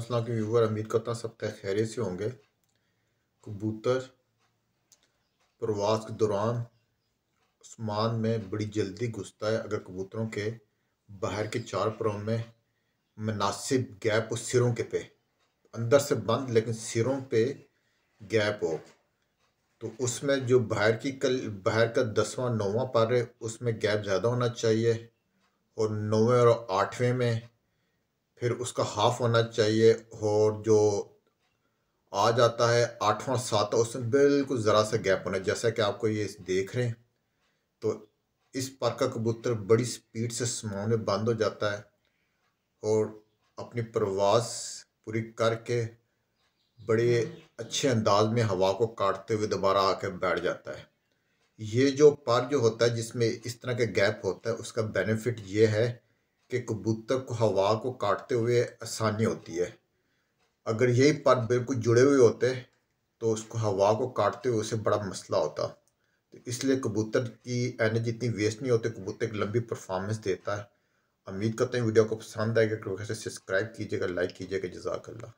के व्यूवर उम्मीद करता हूँ सब तय खैरियत से होंगे कबूतर प्रवास के दौरान आसमान में बड़ी जल्दी घुसता है अगर कबूतरों के बाहर के चार परों में मुनासिब गैप हो सिरों के पे अंदर से बंद लेकिन सिरों पे गैप हो तो उसमें जो बाहर की कल बाहर का दसवां नौवां पर है उसमें गैप ज़्यादा होना चाहिए और नौवें और आठवें में फिर उसका हाफ होना चाहिए और जो आ जाता है आठवां सातवां उसमें बिल्कुल ज़रा सा गैप होना जैसा कि आपको ये देख रहे हैं तो इस पर का कबूतर बड़ी स्पीड से समाओं में बंद हो जाता है और अपनी प्रवास पूरी करके बड़े अच्छे अंदाज में हवा को काटते हुए दोबारा आकर बैठ जाता है ये जो पर जो होता है जिसमें इस तरह के गैप होता है उसका बेनिफिट ये है कि कबूतर को हवा को काटते हुए आसानी होती है अगर यही पर बिल्कुल जुड़े हुए होते तो उसको हवा को काटते हुए उसे बड़ा मसला होता तो इसलिए कबूतर की एनर्जी इतनी वेस्ट नहीं होती कबूतर एक लंबी परफॉर्मेंस देता है उम्मीद करते हैं वीडियो को पसंद आएगा कृपया सब्सक्राइब कीजिएगा लाइक कीजिएगा जजाकल्ला